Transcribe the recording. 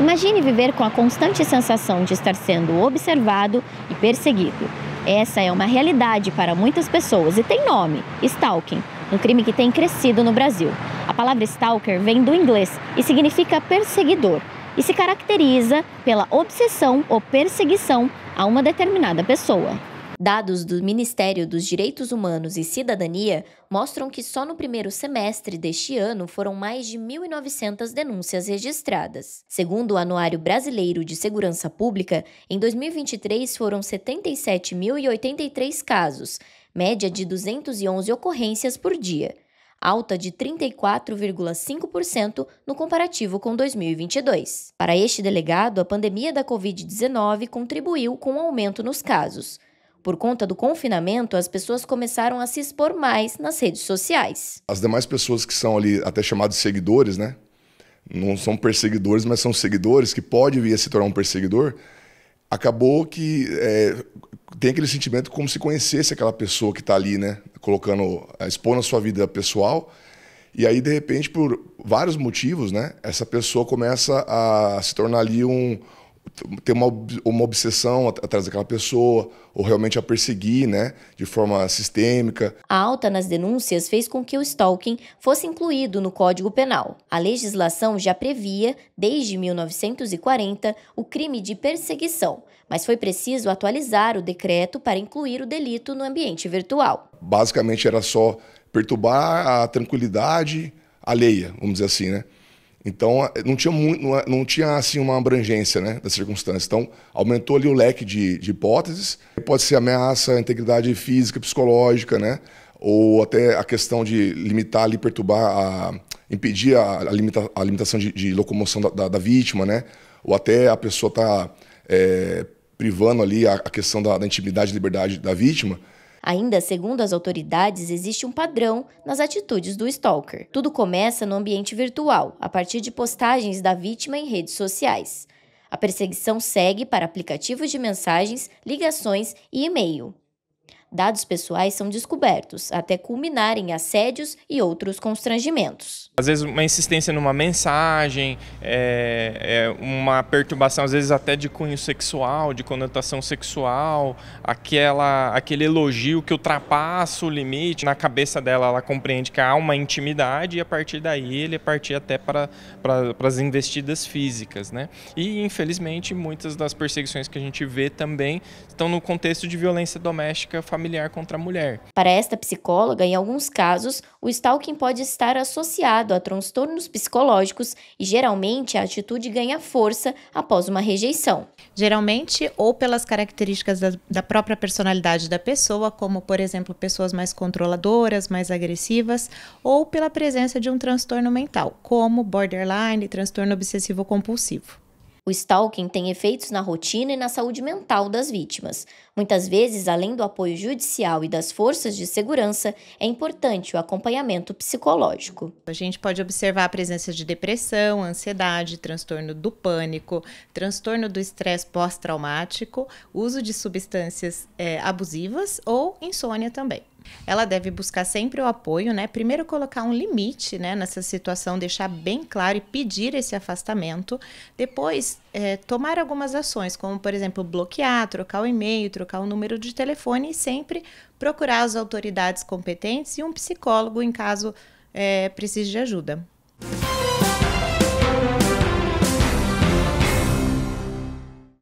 Imagine viver com a constante sensação de estar sendo observado e perseguido. Essa é uma realidade para muitas pessoas e tem nome: stalking, um crime que tem crescido no Brasil. A palavra stalker vem do inglês e significa perseguidor e se caracteriza pela obsessão ou perseguição a uma determinada pessoa. Dados do Ministério dos Direitos Humanos e Cidadania mostram que só no primeiro semestre deste ano foram mais de 1.900 denúncias registradas. Segundo o Anuário Brasileiro de Segurança Pública, em 2023 foram 77.083 casos, média de 211 ocorrências por dia, alta de 34,5% no comparativo com 2022. Para este delegado, a pandemia da Covid-19 contribuiu com o um aumento nos casos por conta do confinamento, as pessoas começaram a se expor mais nas redes sociais. As demais pessoas que são ali até chamados seguidores, né? Não são perseguidores, mas são seguidores que pode vir a se tornar um perseguidor. Acabou que é, tem aquele sentimento como se conhecesse aquela pessoa que está ali, né? Colocando, é, expondo a sua vida pessoal. E aí, de repente, por vários motivos, né? Essa pessoa começa a se tornar ali um, ter uma, uma obsessão atrás daquela pessoa, ou realmente a perseguir, né, de forma sistêmica. A alta nas denúncias fez com que o stalking fosse incluído no Código Penal. A legislação já previa, desde 1940, o crime de perseguição, mas foi preciso atualizar o decreto para incluir o delito no ambiente virtual. Basicamente era só perturbar a tranquilidade alheia, vamos dizer assim, né? Então, eh, não tinha, muito, eh, não tinha assim, uma abrangência né, das circunstâncias. Então, aumentou ali o leque de, de hipóteses. Pode ser ameaça à integridade física, psicológica, né? ou até a questão de limitar ali, perturbar, a, impedir a, a, limita, a limitação de, de locomoção da, da, da, vítima, né? ou até a pessoa estar tá, é, privando ali a, a questão da, da intimidade e liberdade da vítima. Ainda segundo as autoridades, existe um padrão nas atitudes do stalker. Tudo começa no ambiente virtual, a partir de postagens da vítima em redes sociais. A perseguição segue para aplicativos de mensagens, ligações e e-mail dados pessoais são descobertos, até culminarem em assédios e outros constrangimentos. Às vezes, uma insistência numa mensagem, é, é uma perturbação, às vezes até de cunho sexual, de conotação sexual, aquela, aquele elogio que ultrapassa o limite. Na cabeça dela, ela compreende que há uma intimidade e a partir daí ele é partir até para, para, para as investidas físicas. Né? E, infelizmente, muitas das perseguições que a gente vê também estão no contexto de violência doméstica familiar familiar contra a mulher. Para esta psicóloga, em alguns casos, o stalking pode estar associado a transtornos psicológicos e geralmente a atitude ganha força após uma rejeição. Geralmente, ou pelas características da, da própria personalidade da pessoa, como, por exemplo, pessoas mais controladoras, mais agressivas, ou pela presença de um transtorno mental, como borderline, transtorno obsessivo compulsivo. O stalking tem efeitos na rotina e na saúde mental das vítimas. Muitas vezes, além do apoio judicial e das forças de segurança, é importante o acompanhamento psicológico. A gente pode observar a presença de depressão, ansiedade, transtorno do pânico, transtorno do estresse pós-traumático, uso de substâncias é, abusivas ou insônia também. Ela deve buscar sempre o apoio, né? Primeiro colocar um limite, né, nessa situação, deixar bem claro e pedir esse afastamento. Depois, é, tomar algumas ações, como por exemplo bloquear, trocar o e-mail, trocar o número de telefone e sempre procurar as autoridades competentes e um psicólogo em caso é, precise de ajuda.